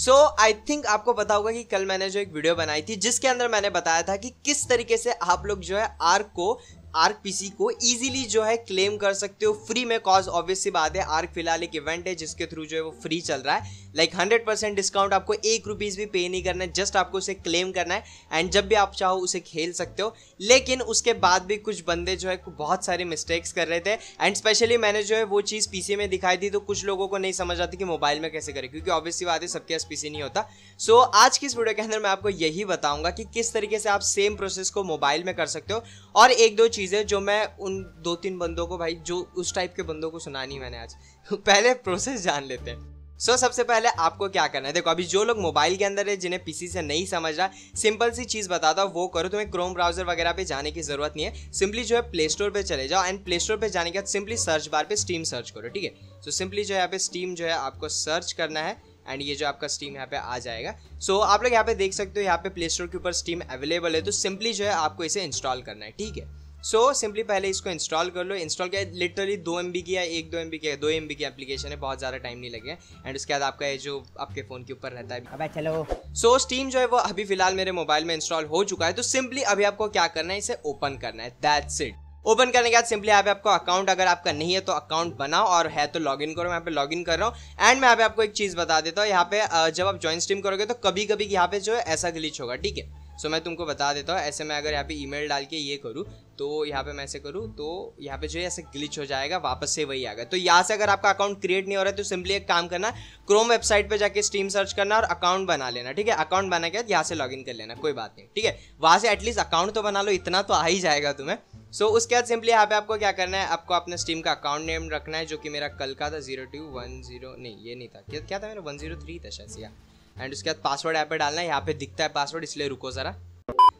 so I think आपको पता होगा कि कल मैंने जो एक वीडियो बनाई थी जिसके अंदर मैंने बताया था कि किस तरीके से आप लोग जो है आर्क को आर्क पीसी को इजीली जो है क्लेम कर सकते हो फ्री में कॉज ऑब्वियस सी बात है आर्क फिलहाल एक इवेंट है जिसके थ्रू जो है वो फ्री चल रहा है लाइक हंड्रेड परसेंट डिस्काउंट आपको एक रुपीज़ भी पे नहीं करना है जस्ट आपको उसे क्लेम करना है एंड जब भी आप चाहो उसे खेल सकते हो लेकिन उसके बाद भी कुछ बंदे जो है बहुत सारे मिस्टेक्स कर रहे थे एंड स्पेशली मैंने जो है वो चीज़ पीसी में दिखाई थी तो कुछ लोगों को नहीं समझ आती कि मोबाइल में कैसे करें क्योंकि ऑब्वियसली बात है सबके पास पीसी नहीं होता सो so, आज की इस वीडियो के अंदर मैं आपको यही बताऊंगा कि किस तरीके से आप सेम प्रोसेस को मोबाइल में कर सकते हो और एक दो चीज़ है जो मैं उन दो तीन बंदों को भाई जो उस टाइप के बंदों को सुनानी मैंने आज पहले प्रोसेस जान लेते हैं सो so, सबसे पहले आपको क्या करना है देखो अभी जो लोग मोबाइल के अंदर है जिन्हें पीसी से नहीं समझ रहा सिंपल सी चीज़ बताता हूँ वो करो तुम्हें क्रोम ब्राउजर वगैरह पे जाने की जरूरत नहीं है सिंपली जो है प्ले स्टोर पर चले जाओ एंड प्ले स्टोर पर जाने के बाद सिंपली सर्च बार पे स्टीम सर्च करो ठीक है सो सिंपली जो है यहाँ पे स्टीम जो है आपको सर्च करना है एंड ये जो आपका स्टीम यहाँ पे आ जाएगा सो so, आप लोग यहाँ पे देख सकते हो यहाँ पे प्ले स्टोर के ऊपर स्टीम अवेलेबल है तो सिंपली जो है आपको इसे इंस्टॉल करना है ठीक है सो so, सिंपली पहले इसको इंस्टॉल कर लो इंस्टॉल किया लिटरली दो एम की है एक दो एम की है दो एम की एप्लीकेशन है बहुत ज़्यादा टाइम नहीं लगे एंड उसके बाद आपका ये जो आपके फ़ोन के ऊपर रहता है अबे चलो सो so, स्टीम जो है वो अभी फिलहाल मेरे मोबाइल में इंस्टॉल हो चुका है तो सिंपली अभी आपको क्या करना है इसे ओपन करना है दैट्स इट ओपन करने के बाद सिंपली यहाँ पे आपको अकाउंट अगर आपका नहीं है तो अकाउंट बनाओ और है तो लॉग इन करो मैं यहाँ पे लॉग इन कर रहा हूँ एंड मैं यहाँ पे आपको एक चीज़ बता देता हूँ यहाँ पे जब आप ज्वाइन स्ट्रीम करोगे तो कभी कभी यहाँ पे जो है ऐसा ग्लिच होगा ठीक है सो मैं तुमको बता देता हूँ ऐसे मैं अगर यहाँ पे ईमेल डाल के ये करूँ तो यहाँ पे मैं ऐसे करूँ तो यहाँ पे जो है ऐसे ग्लिच हो जाएगा वापस से वही आएगा तो यहाँ से अगर आपका अकाउंट क्रिएट नहीं हो रहा है तो सिंपली एक काम करना क्रोम वेबसाइट पे जाके स्टीम सर्च करना और अकाउंट बना लेना ठीक है अकाउंट बना के यहाँ से लॉग कर लेना कोई बात नहीं ठीक है वहाँ से एटलीस्ट अकाउंट तो बना लो इतना तो आ ही जाएगा तुम्हें सो so, उसके बाद सिंपली यहाँ पे आपको क्या करना है आपको अपने स्टीम का अकाउंट नेम रखना है जो कि मेरा कल का था जीरो टू वन जीरो नहीं ये नहीं था क्या क्या था मेरा वन जीरो थ्री था शायद एंड उसके बाद पासवर्ड यहाँ पे डालना है यहाँ पे दिखता है पासवर्ड इसलिए रुको ज़रा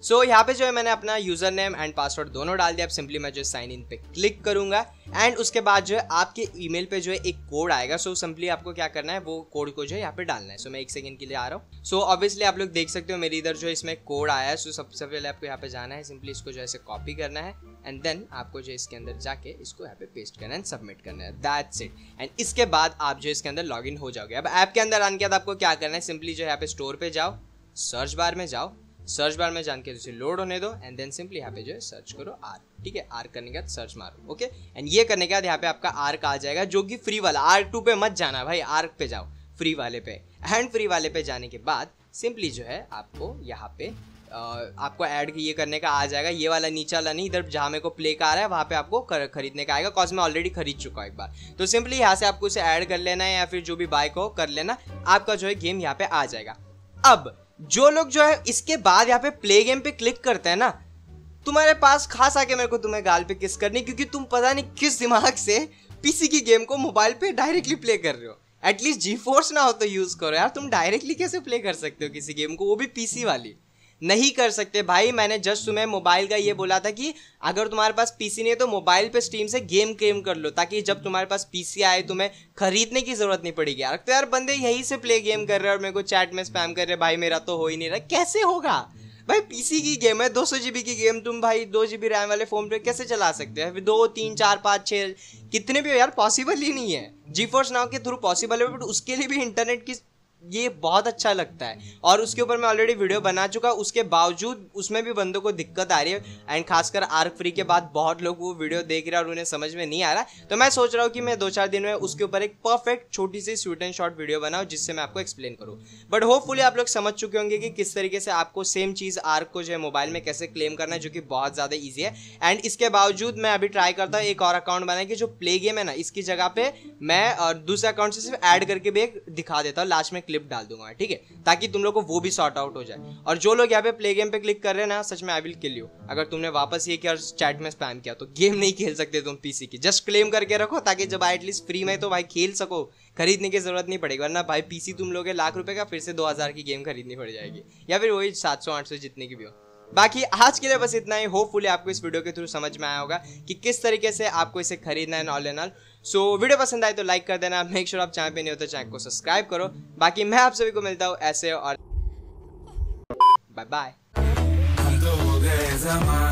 सो so, यहाँ पे जो है मैंने अपना यूज़र नेम एंड पासवर्ड दोनों डाल दिया अब सिंपली मैं जो साइन इन पे क्लिक करूंगा एंड उसके बाद जो है आपके ईमेल पे जो है एक कोड आएगा सो so, सिंपली आपको क्या करना है वो कोड को जो है यहाँ पे डालना है सो so, मैं एक सेकंड के लिए आ रहा हूँ सो ऑब्वियसली आप लोग देख सकते हो मेरे इधर जो है इसमें कोड आया है सो सबसे पहले आपको यहाँ पे जाना है सिंपली इसको जो है कॉपी करना है एंड देन आपको जो इसके अंदर जाके इसको यहाँ पे पेस्ट करना है एंड सबमिट करना है दैट्स इट एंड इसके बाद आप जो इसके अंदर लॉग हो जाओगे अब ऐप के अंदर आने के बाद आपको क्या करना है सिंपली जो है यहाँ पे स्टोर पे जाओ सर्च बार में जाओ सर्च बार में जान के उसे लोड होने दो एंड देन सिंपली यहाँ पे जो है सर्च करो आर ठीक है आर करने के बाद सर्च मारो ओके एंड ये करने के बाद यहाँ पे आपका आर्क आ जाएगा जो कि फ्री वाला आर्क टू पे मत जाना भाई आर्क पे जाओ फ्री वाले पे एंड फ्री वाले पे जाने के बाद सिंपली जो है आपको यहाँ पे आपको ऐड ये करने का आ जाएगा ये वाला नीचे वाला नहीं इधर जहाँ मेरे को प्ले का आ रहा है वहाँ पे आपको खरीदने का आएगा कॉज मैं ऑलरेडी खरीद चुका हूँ एक बार तो सिंपली यहाँ से आपको उसे ऐड कर लेना है या फिर जो भी बाइक हो कर लेना आपका जो है गेम यहाँ पे आ जाएगा अब जो लोग जो है इसके बाद यहाँ पे प्ले गेम पे क्लिक करते हैं ना तुम्हारे पास खास आके मेरे को तुम्हें गाल पे किस करनी क्योंकि तुम पता नहीं किस दिमाग से पीसी की गेम को मोबाइल पे डायरेक्टली प्ले कर रहे हो एटलीस्ट जी फोर्स ना हो तो यूज़ करो यार तुम डायरेक्टली कैसे प्ले कर सकते हो किसी गेम को वो भी पीसी वाली नहीं कर सकते भाई मैंने जस्ट तुम्हें मोबाइल का ये बोला था कि अगर तुम्हारे पास पीसी नहीं है तो मोबाइल पे स्टीम से गेम गेम कर लो ताकि जब तुम्हारे पास पीसी आए तुम्हें खरीदने की ज़रूरत नहीं पड़ेगी यार तो यार बंदे यहीं से प्ले गेम कर रहे हैं और मेरे को चैट में स्पैम कर रहे भाई मेरा तो हो ही नहीं रहा कैसे होगा भाई पीसी की गेम है दो सौ जीबी की गेम तुम भाई दो जीबी रैम वाले फ़ोन पे कैसे चला सकते हैं दो तीन चार पाँच छः कितने भी हो यार पॉसिबल ही नहीं है जी फोर्स नाव के थ्रू पॉसिबल है बट उसके लिए भी इंटरनेट की ये बहुत अच्छा लगता है और उसके ऊपर मैं ऑलरेडी वीडियो बना चुका उसके बावजूद उसमें भी बंदों को दिक्कत आ रही है एंड खासकर आर्क फ्री के बाद बहुत लोग वो वीडियो देख रहे हैं और उन्हें समझ में नहीं आ रहा तो मैं सोच रहा हूँ कि मैं दो चार दिन में उसके ऊपर एक परफेक्ट छोटी सी स्वीट एंड शॉर्ट वीडियो बनाऊँ जिससे मैं आपको एक्सप्लेन करूँ बट होपफुली आप लोग समझ चुके होंगे कि किस तरीके से आपको सेम चीज़ आर्क को जो है मोबाइल में कैसे क्लेम करना है जो कि बहुत ज़्यादा ईजी है एंड इसके बावजूद मैं अभी ट्राई करता हूँ एक और अकाउंट बनाए कि जो प्ले गेम है ना इसकी जगह पर मैं दूसरे अकाउंट से सिर्फ ऐड करके भी एक दिखा देता हूँ लास्ट में क्लिप डाल दूंगा ठीक है ताकि तुम लोग को वो भी सॉर्ट आउट हो जाए और जो लोग यहाँ पे प्ले गेम पे क्लिक कर रहे हैं ना सच में आई विल किल यू अगर तुमने वापस ये किया और चैट में स्पैम किया तो गेम नहीं खेल सकते तुम पीसी की जस्ट क्लेम करके रखो ताकि जब आए एटलीस्ट फ्री में तो भाई खेल सको खरीदने की जरूरत नहीं पड़ेगी वरना भाई पीसी तुम लोग लाख रुपए का फिर से दो हज़ार की गेम खरीदनी पड़ जाएगी या फिर वही सात सौ आठ सौ जितने की भी हो बाकी आज के लिए बस इतना ही होपफुली आपको इस वीडियो के थ्रू समझ में आया होगा कि किस तरीके से आपको इसे खरीदना है नॉल एन ऑल सो वीडियो पसंद आए तो लाइक कर देना मेक श्योर आप चैनल पे नहीं हो तो चैनल को सब्सक्राइब करो बाकी मैं आप सभी को मिलता हूँ ऐसे और बाय तो बाय